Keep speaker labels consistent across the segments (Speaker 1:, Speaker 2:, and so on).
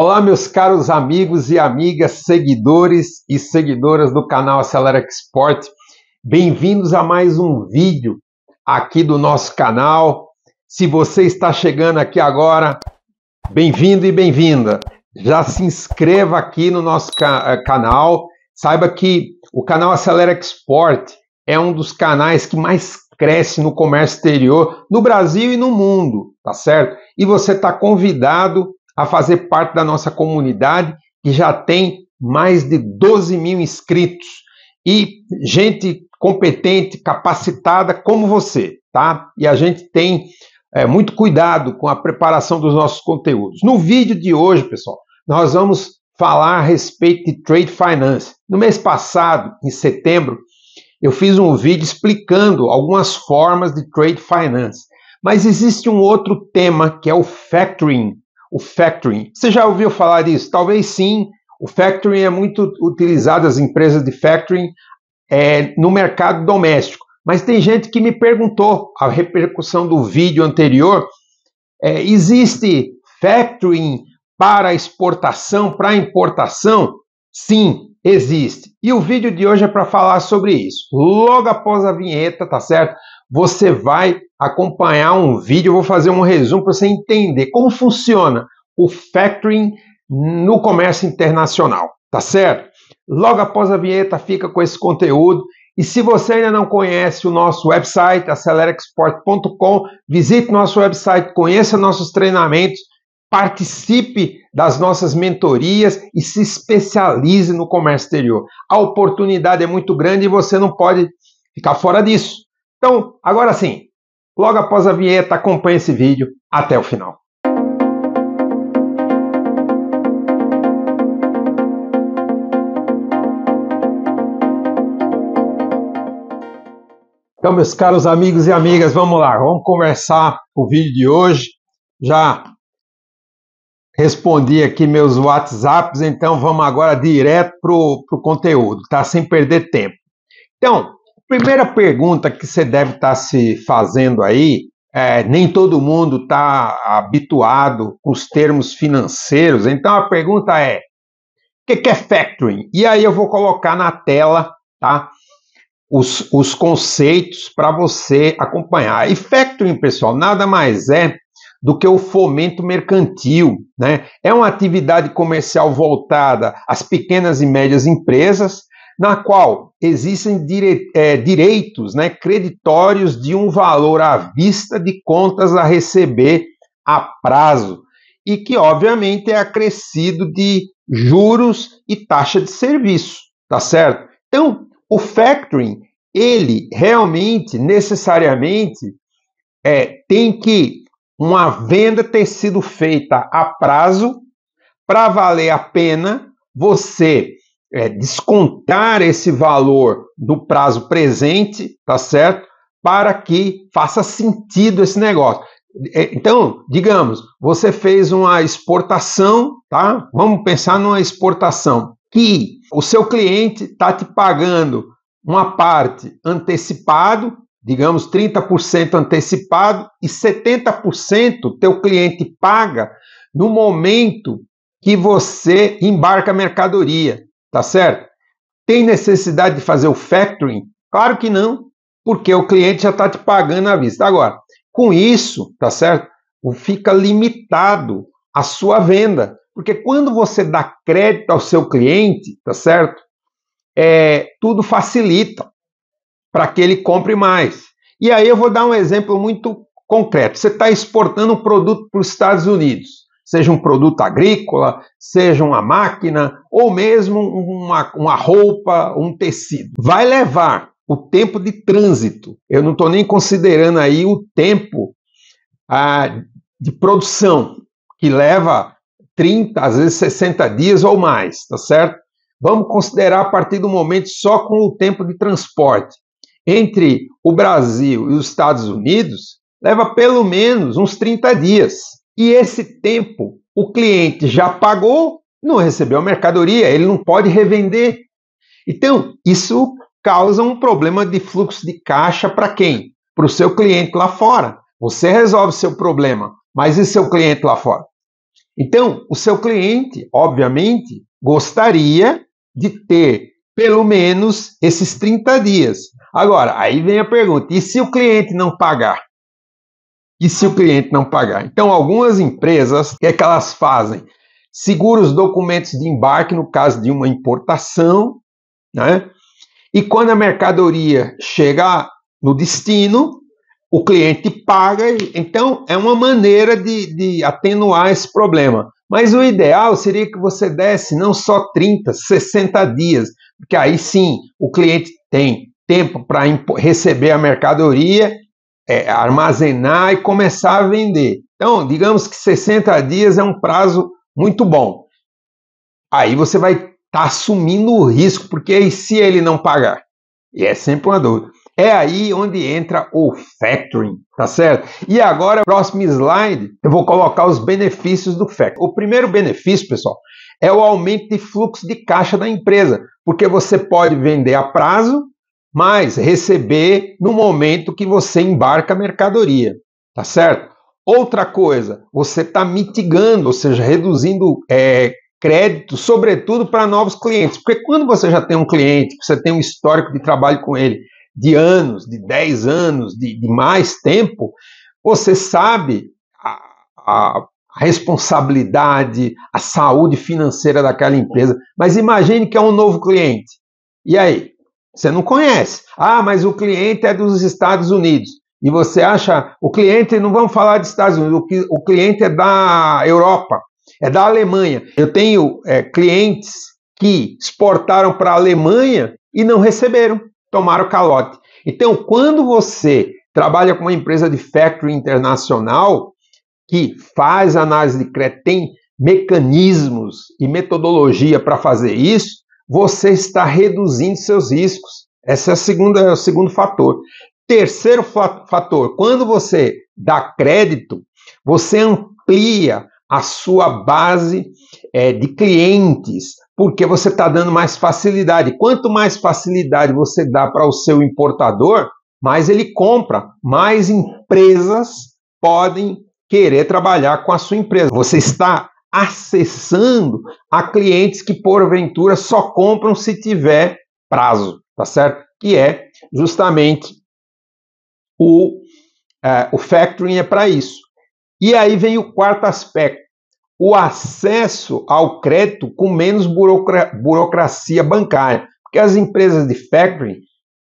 Speaker 1: Olá, meus caros amigos e amigas, seguidores e seguidoras do canal Acelera Export. Bem-vindos a mais um vídeo aqui do nosso canal. Se você está chegando aqui agora, bem-vindo e bem-vinda. Já se inscreva aqui no nosso ca eh, canal. Saiba que o canal Acelera Export é um dos canais que mais cresce no comércio exterior no Brasil e no mundo, tá certo? E você está convidado a fazer parte da nossa comunidade, que já tem mais de 12 mil inscritos e gente competente, capacitada como você, tá? E a gente tem é, muito cuidado com a preparação dos nossos conteúdos. No vídeo de hoje, pessoal, nós vamos falar a respeito de trade finance. No mês passado, em setembro, eu fiz um vídeo explicando algumas formas de trade finance. Mas existe um outro tema que é o factoring, o factoring. Você já ouviu falar disso? Talvez sim. O factoring é muito utilizado, as empresas de factoring, é, no mercado doméstico. Mas tem gente que me perguntou, a repercussão do vídeo anterior, é, existe factoring para exportação, para importação? Sim, existe. E o vídeo de hoje é para falar sobre isso. Logo após a vinheta, tá certo? você vai acompanhar um vídeo, eu vou fazer um resumo para você entender como funciona o factoring no comércio internacional, tá certo? Logo após a vinheta fica com esse conteúdo e se você ainda não conhece o nosso website, acelerexport.com, visite nosso website, conheça nossos treinamentos, participe das nossas mentorias e se especialize no comércio exterior. A oportunidade é muito grande e você não pode ficar fora disso. Então, agora sim, logo após a vinheta, acompanhe esse vídeo até o final. Então, meus caros amigos e amigas, vamos lá, vamos conversar o vídeo de hoje. Já respondi aqui meus WhatsApps, então vamos agora direto para o conteúdo, tá? Sem perder tempo. Então, Primeira pergunta que você deve estar tá se fazendo aí é, nem todo mundo está habituado com os termos financeiros, então a pergunta é: o que, é factoring? E aí eu vou colocar na tela tá, os, os conceitos para você acompanhar. E factoring, pessoal, nada mais é do que o fomento mercantil. Né? É uma atividade comercial voltada às pequenas e médias empresas na qual existem dire, é, direitos né, creditórios de um valor à vista de contas a receber a prazo, e que, obviamente, é acrescido de juros e taxa de serviço, tá certo? Então, o factoring, ele realmente, necessariamente, é, tem que uma venda ter sido feita a prazo para valer a pena você é, descontar esse valor no prazo presente, tá certo? Para que faça sentido esse negócio. É, então, digamos, você fez uma exportação, tá? Vamos pensar numa exportação que o seu cliente está te pagando uma parte antecipado, digamos 30% antecipado e 70% teu cliente paga no momento que você embarca a mercadoria. Tá certo? Tem necessidade de fazer o factoring? Claro que não, porque o cliente já está te pagando à vista. Agora, com isso, tá certo? Fica limitado a sua venda. Porque quando você dá crédito ao seu cliente, tá certo? É, tudo facilita para que ele compre mais. E aí eu vou dar um exemplo muito concreto. Você está exportando um produto para os Estados Unidos seja um produto agrícola, seja uma máquina ou mesmo uma, uma roupa, um tecido. Vai levar o tempo de trânsito. Eu não estou nem considerando aí o tempo ah, de produção, que leva 30, às vezes 60 dias ou mais, tá certo? Vamos considerar a partir do momento só com o tempo de transporte. Entre o Brasil e os Estados Unidos, leva pelo menos uns 30 dias. E esse tempo, o cliente já pagou, não recebeu a mercadoria, ele não pode revender. Então, isso causa um problema de fluxo de caixa para quem? Para o seu cliente lá fora. Você resolve seu problema, mas e seu cliente lá fora? Então, o seu cliente, obviamente, gostaria de ter pelo menos esses 30 dias. Agora, aí vem a pergunta: e se o cliente não pagar? e se o cliente não pagar. Então, algumas empresas, o que, é que elas fazem? Segura os documentos de embarque no caso de uma importação, né? E quando a mercadoria chega no destino, o cliente paga. Então, é uma maneira de, de atenuar esse problema. Mas o ideal seria que você desse não só 30, 60 dias, porque aí sim o cliente tem tempo para receber a mercadoria é, armazenar e começar a vender. Então, digamos que 60 dias é um prazo muito bom. Aí você vai estar tá assumindo o risco, porque e se ele não pagar? E é sempre uma dúvida. É aí onde entra o factoring, tá certo? E agora, próximo slide, eu vou colocar os benefícios do factoring. O primeiro benefício, pessoal, é o aumento de fluxo de caixa da empresa, porque você pode vender a prazo mas receber no momento que você embarca a mercadoria, tá certo? Outra coisa, você está mitigando, ou seja, reduzindo é, crédito, sobretudo para novos clientes, porque quando você já tem um cliente, você tem um histórico de trabalho com ele de anos, de 10 anos, de, de mais tempo, você sabe a, a a responsabilidade, a saúde financeira daquela empresa. Mas imagine que é um novo cliente. E aí? Você não conhece. Ah, mas o cliente é dos Estados Unidos. E você acha, o cliente, não vamos falar dos Estados Unidos, o, cliente é da Europa, é da Alemanha. Eu tenho é, clientes que exportaram para a Alemanha e não receberam, tomaram calote. Então, quando você trabalha com uma empresa de factory internacional que faz análise de crédito, tem mecanismos e metodologia para fazer isso, você está reduzindo seus riscos. Esse é, a segunda, é o segundo fator. Terceiro fator, quando você dá crédito, você amplia a sua base é, de clientes, porque você está dando mais facilidade. Quanto mais facilidade você dá para o seu importador, mais ele compra, mais empresas podem querer trabalhar com a sua empresa. Você está acessando a clientes que porventura só compram se tiver prazo, tá certo? Que é justamente o, é, o factoring é para isso. E aí vem o quarto aspecto, o acesso ao crédito com menos burocra burocracia bancária, porque as empresas de factoring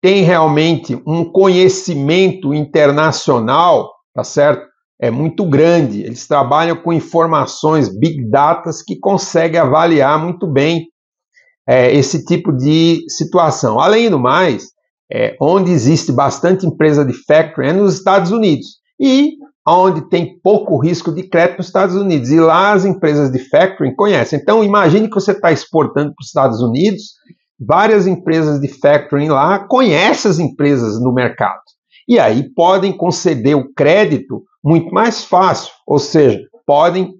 Speaker 1: têm realmente um conhecimento internacional, tá certo? é muito grande. Eles trabalham com informações, big datas, que conseguem avaliar muito bem é, esse tipo de situação. Além do mais, é, onde existe bastante empresa de factoring é nos Estados Unidos e onde tem pouco risco de crédito nos Estados Unidos. E lá as empresas de factoring conhecem. Então, imagine que você está exportando para os Estados Unidos, várias empresas de factoring lá conhecem as empresas no mercado. E aí podem conceder o crédito muito mais fácil, ou seja, podem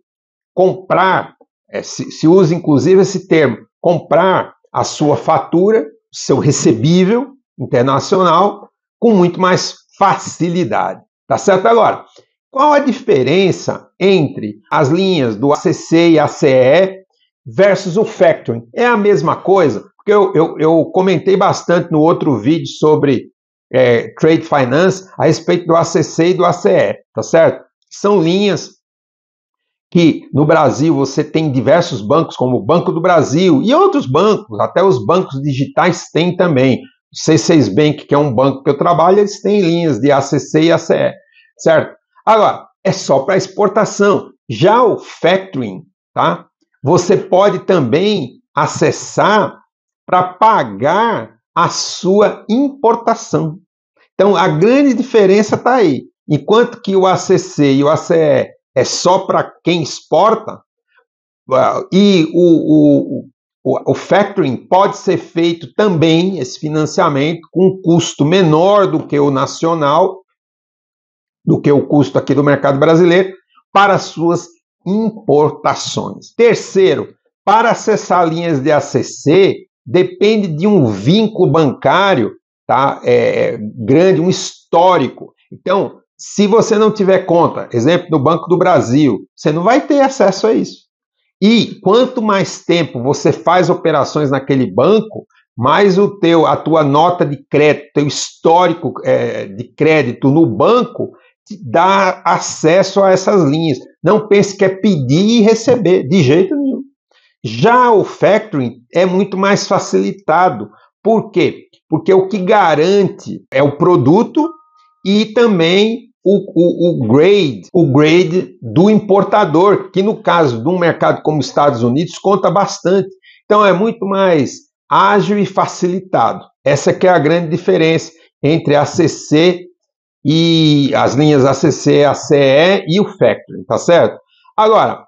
Speaker 1: comprar, é, se, se usa inclusive esse termo, comprar a sua fatura, seu recebível internacional, com muito mais facilidade. Tá certo agora? Qual a diferença entre as linhas do ACC e ACE versus o factoring? É a mesma coisa? Porque eu, eu, eu comentei bastante no outro vídeo sobre é, Trade Finance a respeito do ACC e do ACE, tá certo? São linhas que no Brasil você tem diversos bancos, como o Banco do Brasil e outros bancos, até os bancos digitais têm também. O C6 Bank, que é um banco que eu trabalho, eles têm linhas de ACC e ACE, certo? Agora, é só para exportação. Já o factoring, tá? Você pode também acessar para pagar a sua importação. Então, a grande diferença está aí. Enquanto que o ACC e o ACE é só para quem exporta, e o, o, o, o, factoring pode ser feito também, esse financiamento, com um custo menor do que o nacional, do que o custo aqui do mercado brasileiro, para suas importações. Terceiro, para acessar linhas de ACC, depende de um vínculo bancário tá? É, é, grande, um histórico. Então, se você não tiver conta, exemplo, no Banco do Brasil, você não vai ter acesso a isso. E quanto mais tempo você faz operações naquele banco, mais o teu, a tua nota de crédito, teu histórico é, de crédito no banco te dá acesso a essas linhas. Não pense que é pedir e receber, de jeito nenhum. Já o factoring é muito mais facilitado. Por quê? Porque o que garante é o produto e também o, o, o, grade, o grade do importador, que no caso de um mercado como os Estados Unidos conta bastante. Então é muito mais ágil e facilitado. Essa que é a grande diferença entre a CC e as linhas ACC, ACE e o factoring, tá certo? Agora,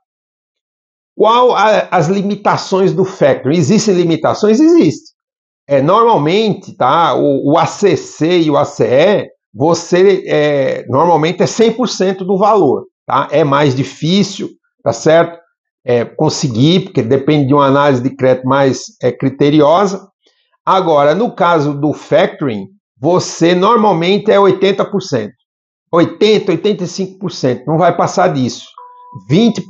Speaker 1: qual a, as limitações do factory? Existem limitações? Existe. É, normalmente, tá? O, o ACC e o ACE, você é, normalmente é 100% do valor, tá? É mais difícil, tá certo? É, conseguir, porque depende de uma análise de crédito mais é, criteriosa. Agora, no caso do factoring, você normalmente é 80%. 80%, 85%, não vai passar disso. 20%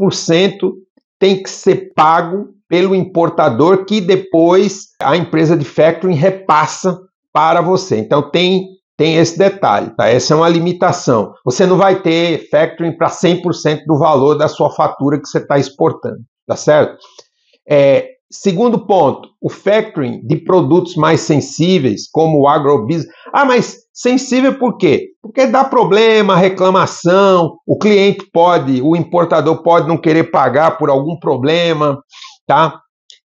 Speaker 1: tem que ser pago pelo importador que depois a empresa de factoring repassa para você. Então tem tem esse detalhe, tá? Essa é uma limitação. Você não vai ter factoring para 100% do valor da sua fatura que você está exportando, tá certo? É, segundo ponto, o factoring de produtos mais sensíveis, como o agrobusiness. Ah, mas Sensível por quê? Porque dá problema, reclamação, o cliente pode, o importador pode não querer pagar por algum problema, tá?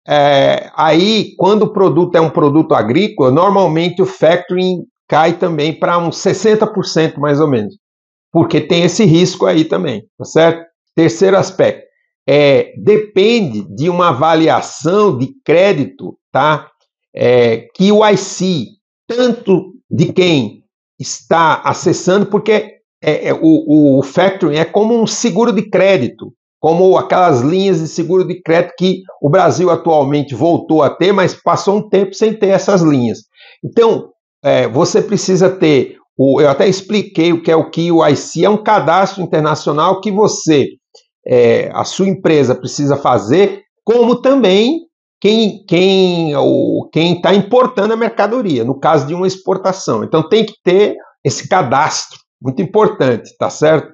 Speaker 1: É, aí, quando o produto é um produto agrícola, normalmente o factoring cai também para uns 60% mais ou menos, porque tem esse risco aí também, tá certo? Terceiro aspecto, é, depende de uma avaliação de crédito, tá? É, que o IC, tanto de quem está acessando, porque é, é, o, o factoring é como um seguro de crédito, como aquelas linhas de seguro de crédito que o Brasil atualmente voltou a ter, mas passou um tempo sem ter essas linhas. Então, é, você precisa ter. O, eu até expliquei o que é o KYC, é um cadastro internacional que você, é, a sua empresa, precisa fazer, como também quem quem ou quem está importando é a mercadoria, no caso de uma exportação. Então tem que ter esse cadastro, muito importante, tá certo?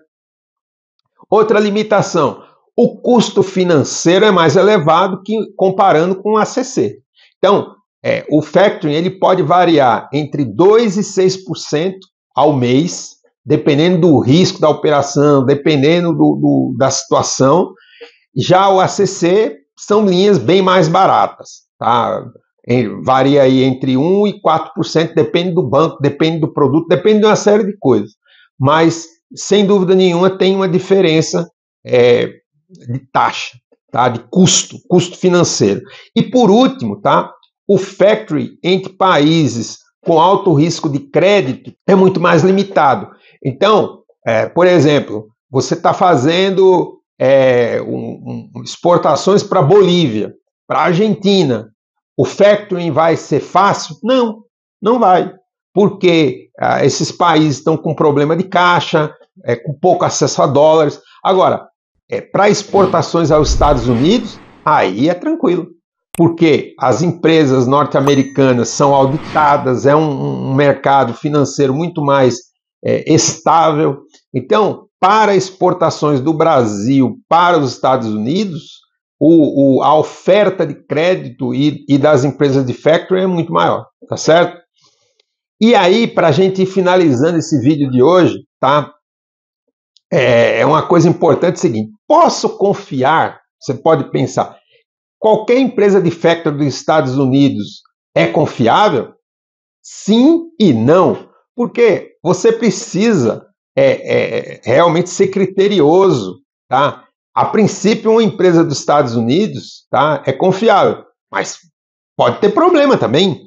Speaker 1: Outra limitação, o custo financeiro é mais elevado que comparando com o ACC. Então, é, o factoring ele pode variar entre 2 e 6% ao mês, dependendo do risco da operação, dependendo do, do, da situação. Já o ACC são linhas bem mais baratas, tá? Em, varia aí entre 1 e 4%, depende do banco, depende do produto, depende de uma série de coisas. Mas, sem dúvida nenhuma, tem uma diferença é, de taxa, tá? de custo, custo financeiro. E por último, tá? o factory entre países com alto risco de crédito é muito mais limitado. Então, é, por exemplo, você está fazendo é, um, um, exportações para Bolívia, para Argentina, o factoring vai ser fácil? Não, não vai, porque ah, esses países estão com problema de caixa, é, com pouco acesso a dólares. Agora, é, para exportações aos Estados Unidos, aí é tranquilo, porque as empresas norte-americanas são auditadas, é um, um mercado financeiro muito mais é, estável. Então, para exportações do Brasil para os Estados Unidos, o, o, a oferta de crédito e, e, das empresas de factory é muito maior, tá certo? E aí, para a gente ir finalizando esse vídeo de hoje, tá? É, é, uma coisa importante é o seguinte: posso confiar? Você pode pensar, qualquer empresa de factory dos Estados Unidos é confiável? Sim e não, porque você precisa é, é, realmente ser criterioso, tá? A princípio, uma empresa dos Estados Unidos, tá, é confiável, mas pode ter problema também.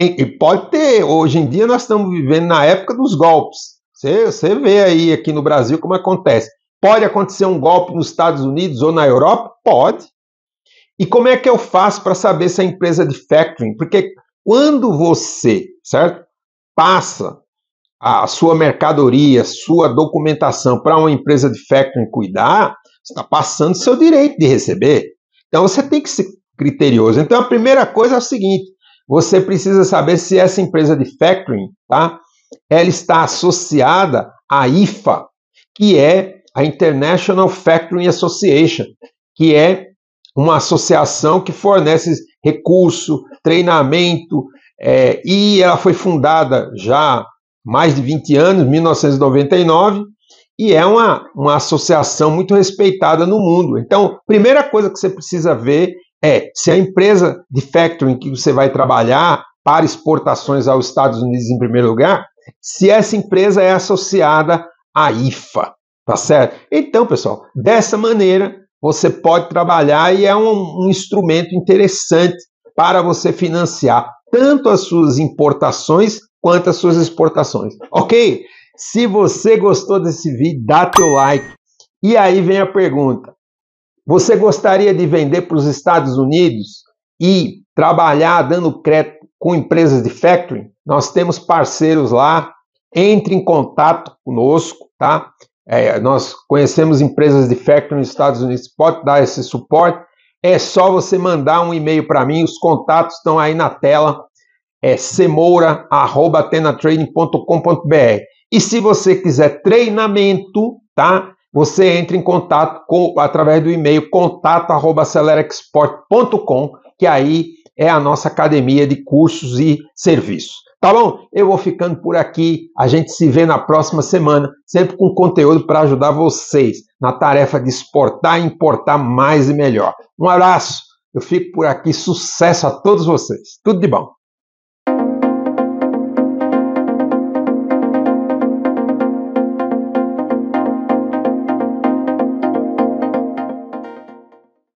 Speaker 1: E, e pode ter. Hoje em dia nós estamos vivendo na época dos golpes. Você, você vê aí aqui no Brasil como acontece. Pode acontecer um golpe nos Estados Unidos ou na Europa? Pode. E como é que eu faço para saber se a empresa é de factoring? Porque quando você, certo, passa a sua mercadoria, sua documentação para uma empresa de factoring cuidar, você está passando seu direito de receber. Então você tem que ser criterioso. Então a primeira coisa é o seguinte: você precisa saber se essa empresa de factoring, tá? Ela está associada à IFA, que é a International Factoring Association, que é uma associação que fornece recurso, treinamento, é, e ela foi fundada já mais de 20 anos, 1999, e é uma, uma associação muito respeitada no mundo. Então, primeira coisa que você precisa ver é se a empresa de em que você vai trabalhar para exportações aos Estados Unidos em primeiro lugar, se essa empresa é associada à IFA, tá certo? Então, pessoal, dessa maneira você pode trabalhar e é um, um instrumento interessante para você financiar tanto as suas importações quanto às suas exportações. Ok? Se você gostou desse vídeo, dá teu like. E aí vem a pergunta: você gostaria de vender para os Estados Unidos e trabalhar dando crédito com empresas de factoring? Nós temos parceiros lá. Entre em contato conosco, tá? É, nós conhecemos empresas de factoring nos Estados Unidos, pode dar esse suporte. É só você mandar um e-mail para mim, os contatos estão aí na tela é semoura@tenatrading.com.br. E se você quiser treinamento, tá? Você entra em contato com, através do e-mail contato@celerexport.com, que aí é a nossa academia de cursos e serviços. Tá bom? Eu vou ficando por aqui. A gente se vê na próxima semana, sempre com conteúdo para ajudar vocês na tarefa de exportar e importar mais e melhor. Um abraço. Eu fico por aqui. Sucesso a todos vocês. Tudo de bom.